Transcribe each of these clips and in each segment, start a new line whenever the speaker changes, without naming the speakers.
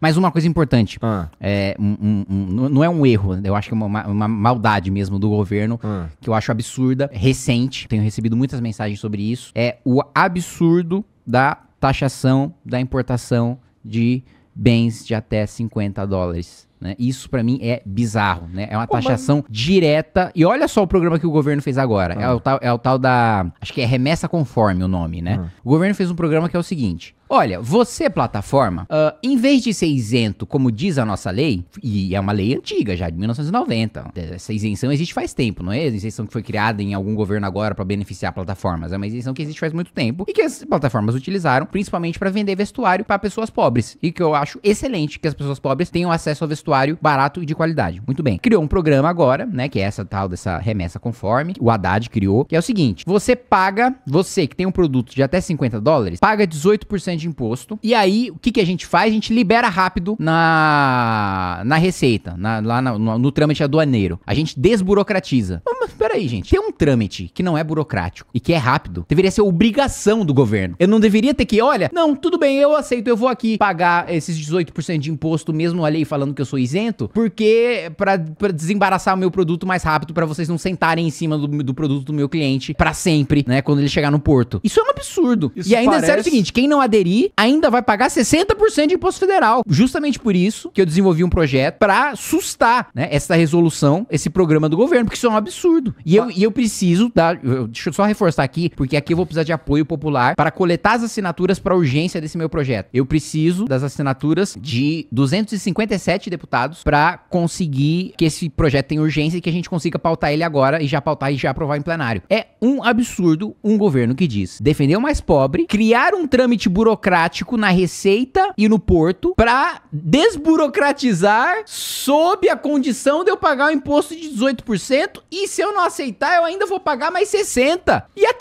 Mas uma coisa importante, ah. é, um, um, um, não é um erro, eu acho que é uma, uma maldade mesmo do governo, ah. que eu acho absurda, recente, tenho recebido muitas mensagens sobre isso, é o absurdo da taxação da importação de bens de até 50 dólares. Né? Isso para mim é bizarro, né? É uma taxação direta. E olha só o programa que o governo fez agora. Ah. É, o tal, é o tal da. Acho que é remessa conforme o nome, né? Ah. O governo fez um programa que é o seguinte: Olha, você, plataforma, uh, em vez de ser isento, como diz a nossa lei, e é uma lei antiga já, de 1990, é, essa isenção existe faz tempo, não é? A isenção que foi criada em algum governo agora para beneficiar plataformas, é uma isenção que existe faz muito tempo e que as plataformas utilizaram principalmente para vender vestuário para pessoas pobres, e que eu acho excelente que as pessoas pobres tenham acesso a vestuário barato e de qualidade. Muito bem. Criou um programa agora, né, que é essa tal dessa remessa conforme, o Haddad criou, que é o seguinte: você paga, você que tem um produto de até 50 dólares, paga 18% de imposto. E aí, o que, que a gente faz? A gente libera rápido na, na receita, na, lá na, no, no, trâmite aduaneiro. A gente desburocratiza. Mas peraí, gente. Tem um trâmite que não é burocrático e que é rápido. Deveria ser obrigação do governo. Eu não deveria ter que, olha, não, tudo bem, eu aceito, eu vou aqui pagar esses 18% de imposto, mesmo ali falando que eu sou isento, porque para desembaraçar o meu produto mais rápido, para vocês não sentarem em cima do, do produto do meu cliente para sempre, né, quando ele chegar no porto. Isso é um absurdo. Isso e ainda parece... é sério o seguinte, quem não aderir ainda vai pagar 60% de imposto federal. Justamente por isso que eu desenvolvi um projeto para sustar né, essa resolução, esse programa do governo, porque isso é um absurdo. E eu, e eu preciso dar. deixa eu só reforçar aqui, porque aqui eu vou precisar de apoio popular para coletar as assinaturas para urgência desse meu projeto. Eu preciso das assinaturas de 257 deputados para conseguir que esse projeto tenha urgência e que a gente consiga pautar ele agora e já pautar e já aprovar em plenário. É um absurdo um governo que diz defender o mais pobre, criar um trâmite burocrático burocrático na Receita e no Porto para desburocratizar sob a condição de eu pagar o imposto de 18% e se eu não aceitar, eu ainda vou pagar mais 60%. E, a,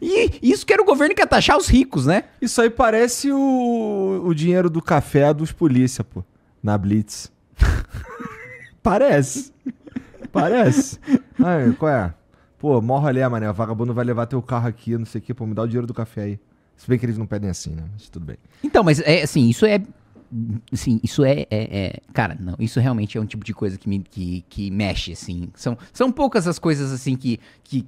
e isso que era o governo que ia taxar os ricos, né? Isso aí parece o, o dinheiro do café dos polícia, pô, na Blitz. parece. Parece. Aí, qual é? Pô, morra ali, mané. O vagabundo vai levar teu carro aqui, não sei o quê. pô, me dá o dinheiro do café aí. Se bem que eles não pedem assim, né? Mas tudo bem. Então, mas é assim, isso é. Sim, isso é, é, é, Cara, não, isso realmente é um tipo de coisa que me que, que mexe, assim. São, são poucas as coisas, assim, que, que,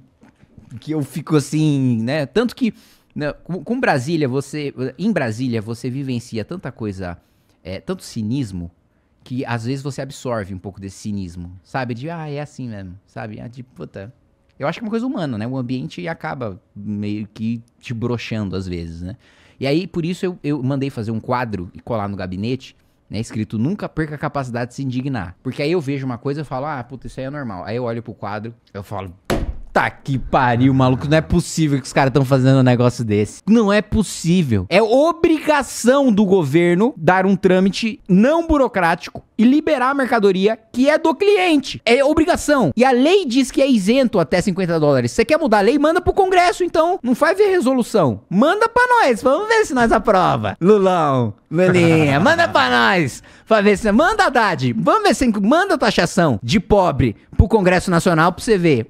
que eu fico assim, né? Tanto que né, com, com Brasília, você. Em Brasília, você vivencia tanta coisa, é, tanto cinismo, que às vezes você absorve um pouco desse cinismo, sabe? De, ah, é assim mesmo, sabe? Ah, de puta. Eu acho que é uma coisa humana, né? O ambiente acaba meio que te broxando às vezes, né? E aí, por isso, eu, eu mandei fazer um quadro e colar no gabinete, né? Escrito Nunca perca a capacidade de se indignar. Porque aí eu vejo uma coisa e falo, ah, puta, isso aí é normal. Aí eu olho pro quadro, eu falo, Puta que pariu, maluco. Não é possível que os caras estão fazendo um negócio desse. Não é possível. É obrigação do governo dar um trâmite não burocrático e liberar a mercadoria que é do cliente. É obrigação. E a lei diz que é isento até 50 dólares. Você quer mudar a lei? Manda pro Congresso, então. Não faz ver resolução. Manda pra nós. Vamos ver se nós aprova. Lulão, Lulinha, manda pra nós. Pra ver se... Manda, Haddad. Vamos ver se... Manda taxação de pobre pro Congresso Nacional pra você ver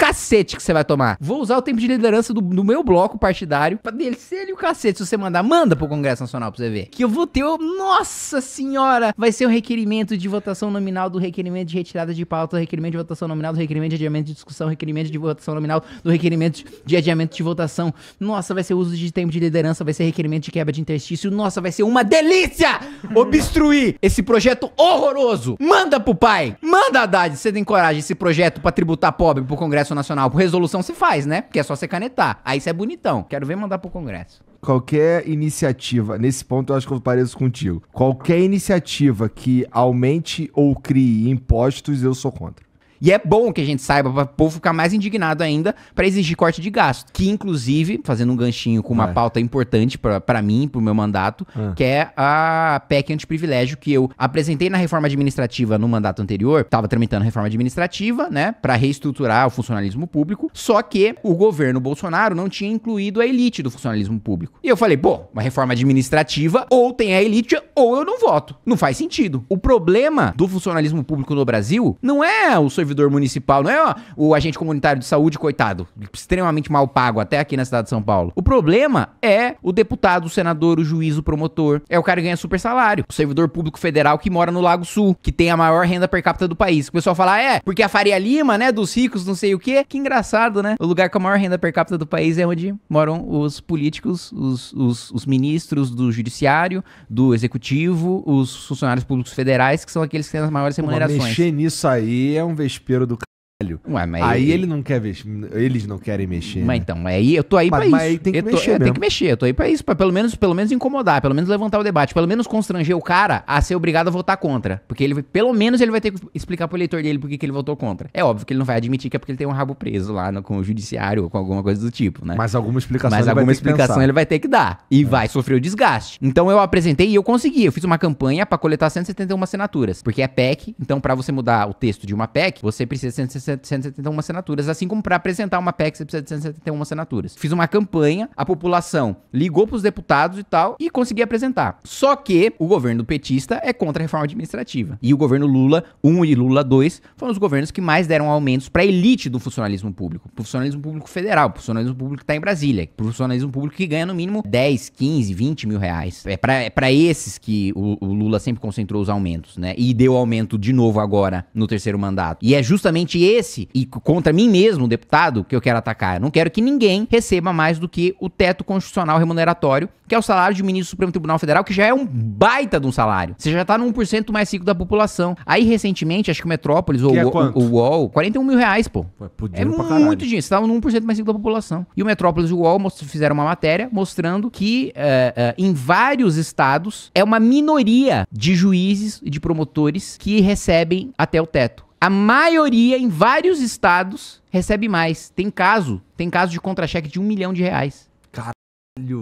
cacete que você vai tomar. Vou usar o tempo de liderança do, do meu bloco partidário pra descer ele o cacete. Se você mandar, manda pro Congresso Nacional pra você ver. Que eu vou ter. Nossa senhora! Vai ser o um requerimento de votação nominal do requerimento de retirada de pauta, requerimento de votação nominal, do requerimento de adiamento de discussão, requerimento de votação nominal, do requerimento de adiamento de votação. Nossa, vai ser uso de tempo de liderança, vai ser requerimento de quebra de interstício. Nossa, vai ser uma delícia obstruir esse projeto horroroso. Manda pro pai! Manda, Haddad, você tem coragem esse projeto pra tributar pobre pro Congresso Congresso Nacional. Por resolução se faz, né? Porque é só você canetar. Aí você é bonitão. Quero ver mandar pro Congresso qualquer iniciativa, nesse ponto eu acho que eu pareço contigo. Qualquer iniciativa que aumente ou crie impostos, eu sou contra. E é bom que a gente saiba para o povo ficar mais indignado ainda para exigir corte de gasto. Que, inclusive, fazendo um ganchinho com uma é. pauta importante para mim, para o meu mandato, é. que é a PEC antiprivilégio que eu apresentei na reforma administrativa no mandato anterior. Estava tramitando a reforma administrativa, né, para reestruturar o funcionalismo público. Só que o governo Bolsonaro não tinha incluído a elite do funcionalismo público. E eu falei, pô, uma reforma administrativa ou tem a elite ou eu não voto. Não faz sentido. O problema do funcionalismo público no Brasil não é o servidor servidor municipal, não é ó, o agente comunitário de saúde, coitado, extremamente mal pago até aqui na cidade de São Paulo. O problema é o deputado, o senador, o juiz, o promotor. É o cara que ganha super salário. O servidor público federal que mora no Lago Sul, que tem a maior renda per capita do país. O pessoal fala, ah, é, porque a Faria Lima, né, dos ricos, não sei o quê. Que engraçado, né? O lugar com a maior renda per capita do país é onde moram os políticos, os, os, os ministros do judiciário, do executivo, os funcionários públicos federais, que são aqueles que têm as maiores remunerações. Pô, mexer nisso aí é um vespeiro desespero do Ué, aí ele... ele não quer mexer, eles não querem mexer. Mas né? então, aí eu tô aí mas, pra mas isso. Mas tem que eu tô, mexer. É, tem que mexer, eu tô aí pra isso, pra pelo menos, pelo menos incomodar, pelo menos levantar o debate, pelo menos constranger o cara a ser obrigado a votar contra. Porque ele, pelo menos ele vai ter que explicar pro eleitor dele por que ele votou contra. É óbvio que ele não vai admitir que é porque ele tem um rabo preso lá no, com o judiciário ou com alguma coisa do tipo, né? Mas alguma explicação Mas ele alguma vai explicação ele vai ter que dar. E é. vai sofrer o desgaste. Então eu apresentei e eu consegui. Eu fiz uma campanha pra coletar 171 assinaturas. Porque é PEC, então pra você mudar o texto de uma PEC, você precisa de 160 171 assinaturas, assim como para apresentar uma PEC você precisa de 171 assinaturas. Fiz uma campanha, a população ligou para os deputados e tal e consegui apresentar. Só que o governo petista é contra a reforma administrativa. E o governo Lula 1 e Lula 2 foram os governos que mais deram aumentos para a elite do funcionalismo público, pro funcionalismo público federal, pro funcionalismo público que tá em Brasília, pro funcionalismo público que ganha no mínimo 10, 15, 20 mil reais. É para é pra esses que o, o Lula sempre concentrou os aumentos, né? E deu aumento de novo agora no terceiro mandato. E é justamente esse esse e contra mim mesmo, deputado, que eu quero atacar. Eu não quero que ninguém receba mais do que o teto constitucional remuneratório, que é o salário de ministro do Supremo Tribunal Federal, que já é um baita de um salário. Você já tá no 1% mais rico da população. Aí, recentemente, acho que o Metrópolis ou é o, o, o UOL, 41 mil reais, pô. é, é muito dinheiro. Você tá no 1% mais rico da população. E o Metrópolis e o UOL fizeram uma matéria mostrando que uh, uh, em vários estados é uma minoria de juízes e de promotores que recebem até o teto a maioria em vários estados recebe mais. Tem caso, tem caso de contra-cheque de um milhão de reais. Caralho.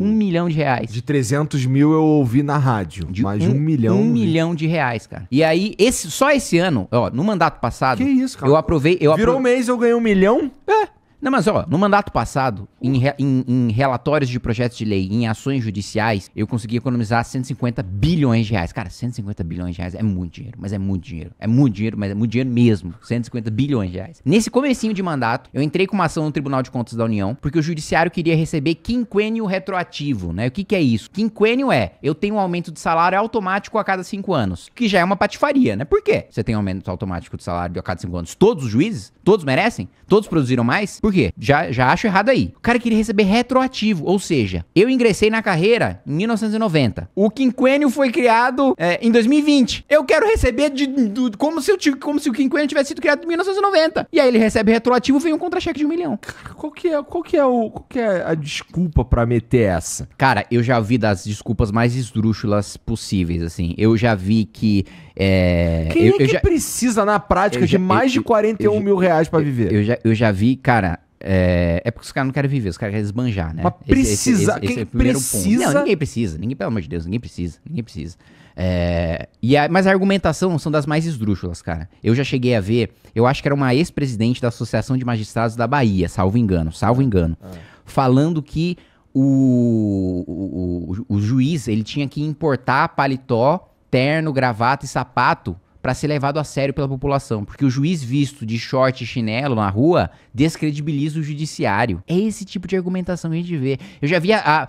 Um milhão de reais. De 300 mil eu ouvi na rádio, de um, um milhão. Um milhão de reais, cara. E aí, esse, só esse ano, ó, no mandato passado. Que isso, cara? Eu aprovei. Eu Virou apro... um mês eu ganhei um milhão? É. Não, mas ó, no mandato passado, em, re, em, em, relatórios de projetos de lei, em ações judiciais, eu consegui economizar 150 bilhões de reais. Cara, 150 bilhões de reais é muito dinheiro, mas é muito dinheiro. É muito dinheiro, mas é muito dinheiro mesmo. 150 bilhões de reais. Nesse comecinho de mandato, eu entrei com uma ação no Tribunal de Contas da União, porque o judiciário queria receber quinquênio retroativo, né? O que que é isso? Quinquênio é, eu tenho um aumento de salário automático a cada cinco anos, que já é uma patifaria, né? Por quê? Você tem um aumento automático de salário a cada cinco anos? Todos os juízes? Todos merecem? Todos produziram mais? Por por quê? Já, já acho errado aí. O cara queria receber retroativo, ou seja, eu ingressei na carreira em 1990. O quinquênio foi criado é, em 2020. Eu quero receber de, de, como, se eu, como se o quinquênio tivesse sido criado em 1990. E aí ele recebe retroativo, vem um contra-cheque de um milhão. Cara, qual que é, qual que é, o, qual que é a desculpa para meter essa? Cara, eu já vi das desculpas mais esdrúxulas possíveis, assim. Eu já vi que é, Quem eu, é que já, precisa, na prática, já, de mais eu, de 41 eu, mil reais para viver? Eu já, eu já vi, cara, é, é, porque os caras não querem viver, os caras querem esbanjar, né? Mas precisa, esse, esse, esse, quem é precisa... Ponto. Não, ninguém precisa, ninguém, pelo amor de Deus, ninguém precisa, ninguém precisa. É, e a, mas a argumentação são das mais esdrúxulas, cara. Eu já cheguei a ver, eu acho que era uma ex-presidente da Associação de Magistrados da Bahia, salvo engano, salvo engano, ah. falando que o, o, o, o juiz, ele tinha que importar paletó terno, gravata e sapato para ser levado a sério pela população, porque o juiz visto de short e chinelo na rua descredibiliza o judiciário. É esse tipo de argumentação que a gente vê. Eu já vi a, a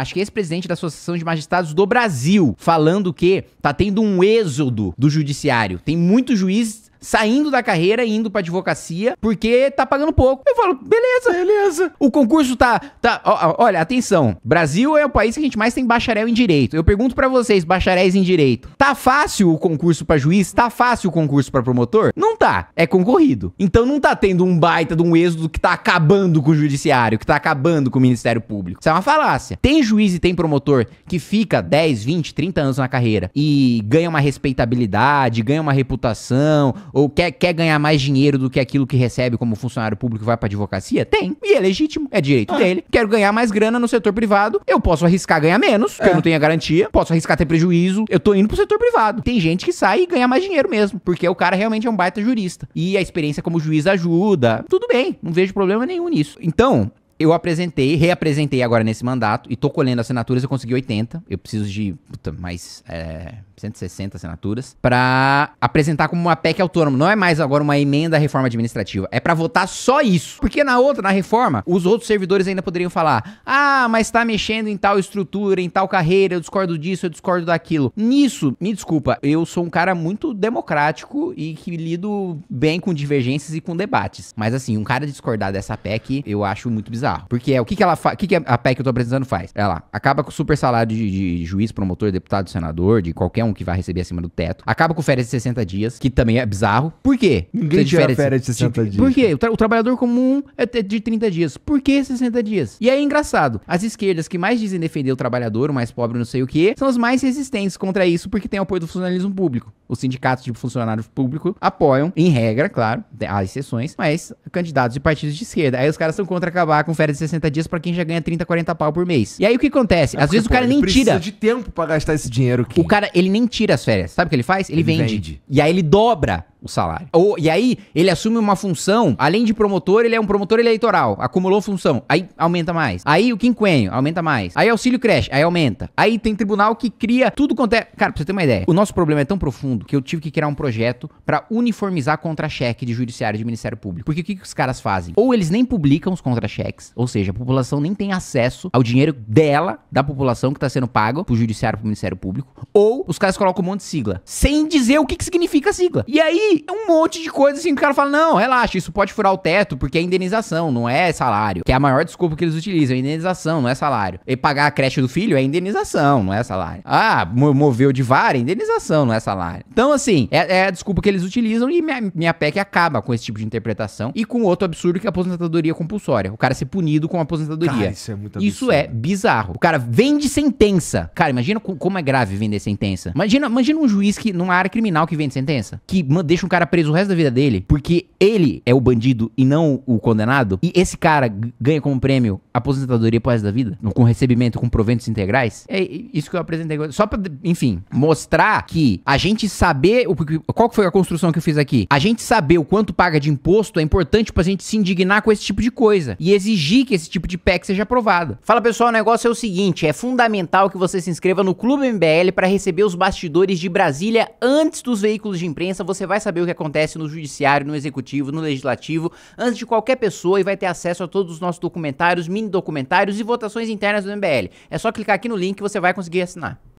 acho que é ex-presidente da Associação de Magistrados do Brasil falando que tá tendo um êxodo do judiciário. Tem muito juiz saindo da carreira e indo pra advocacia porque tá pagando pouco. Eu falo, beleza. Beleza. O concurso tá. tá ó, olha, atenção. Brasil é o país que a gente mais tem bacharel em direito. Eu pergunto para vocês, bacharéis em direito, tá fácil o concurso para juiz? Tá fácil o concurso para promotor? Não tá. É concorrido. Então não tá tendo um baita de um êxodo que tá acabando com o judiciário, que tá acabando com o Ministério Público. Isso é uma falácia. Tem juiz e tem promotor que fica 10, 20, 30 anos na carreira e ganha uma respeitabilidade, ganha uma reputação, ou quer, quer ganhar mais dinheiro do que aquilo que recebe como funcionário público e vai pra advocacia? Tem. E é legítimo, é direito ah. dele. Quero ganhar mais grana no setor privado, eu posso arriscar ganhar menos, porque é. eu não tenho a garantia, posso arriscar ter prejuízo, eu tô indo pro setor privado. Tem gente que sai e ganha mais dinheiro mesmo, porque o cara realmente é um baita jurista. E a experiência como juiz ajuda. Tudo bem, não vejo problema nenhum nisso. Então, eu apresentei, reapresentei agora nesse mandato e tô colhendo assinaturas, eu consegui 80. Eu preciso de puta, mais é, 160 assinaturas, para apresentar como uma PEC autônoma. Não é mais agora uma emenda à reforma administrativa. É para votar só isso. Porque na outra, na reforma, os outros servidores ainda poderiam falar: ah, mas tá mexendo em tal estrutura, em tal carreira, eu discordo disso, eu discordo daquilo. Nisso, me desculpa, eu sou um cara muito democrático e que lido bem com divergências e com debates. Mas assim, um cara discordar dessa PEC, eu acho muito bizarro. Porque é o que, que ela faz. O que, que a PEC que eu tô apresentando faz? Ela acaba com o super salário de, de juiz, promotor, deputado, senador, de qualquer um que vai receber acima do teto. Acaba com férias de 60 dias, que também é bizarro. Por quê? Ninguém tira férias, férias de 60 de, dias. Por quê? O, tra o, trabalhador comum é de 30 dias. Por que 60 dias? E aí é engraçado. As esquerdas que mais dizem defender o trabalhador, o mais pobre, não sei o quê, são as mais resistentes contra isso porque tem apoio do funcionalismo público. Os sindicatos de funcionário público apoiam, em regra, claro, há exceções, mas candidatos de partidos de esquerda. Aí os caras são contra acabar com férias de 60 dias para quem já ganha 30, 40 pau por mês. E aí o que acontece? É Às vezes pô, o cara nem precisa tira. precisa de tempo para gastar esse dinheiro aqui. O cara, ele nem tira as férias. Sabe o que ele faz? Ele, ele vende. vende. E aí ele dobra o salário. e aí, ele assume uma função, além de promotor, ele é um promotor eleitoral, acumulou função, aí aumenta mais. Aí o quinquênio, aumenta mais. Aí auxílio creche, aí aumenta. Aí tem tribunal que cria tudo quanto é... Cara, pra você ter uma ideia, o nosso problema é tão profundo que eu tive que criar um projeto para uniformizar contra-cheque de judiciário e de Ministério Público. Porque o que, que os caras fazem? Ou eles nem publicam os contra-cheques, ou seja, a população nem tem acesso ao dinheiro dela, da população que tá sendo pago pro judiciário, pro Ministério Público, ou os caras colocam um monte de sigla, sem dizer o que, que significa a sigla. E aí é um monte de coisa assim que o cara fala: não, relaxa, isso pode furar o teto, porque é indenização, não é salário. Que é a maior desculpa que eles utilizam: é indenização, não é salário. E pagar a creche do filho é indenização, não é salário. Ah, moveu de vara, é indenização, não é salário. Então, assim, é, é a desculpa que eles utilizam e minha, minha PEC acaba com esse tipo de interpretação e com outro absurdo que é a aposentadoria compulsória. O cara ser punido com a aposentadoria. Cara, isso é muito absurdo. é bizarro. O cara vende sentença. Cara, imagina como é grave vender sentença. Imagina, imagina um juiz que, numa área criminal que vende sentença, que deixa deixa um cara preso o resto da vida dele, porque ele é o bandido e não o condenado, e esse cara ganha como prêmio aposentadoria pro resto da vida, com recebimento, com proventos integrais, é isso que eu apresentei. Só pra, enfim, mostrar que a gente saber. O, qual foi a construção que eu fiz aqui? A gente saber o quanto paga de imposto é importante pra gente se indignar com esse tipo de coisa e exigir que esse tipo de PEC seja aprovado. Fala pessoal, o negócio é o seguinte: é fundamental que você se inscreva no Clube MBL para receber os bastidores de Brasília antes dos veículos de imprensa. Você vai saber saber o que acontece no judiciário, no executivo, no legislativo, antes de qualquer pessoa e vai ter acesso a todos os nossos documentários, mini documentários e votações internas do MBL. É só clicar aqui no link que você vai conseguir assinar.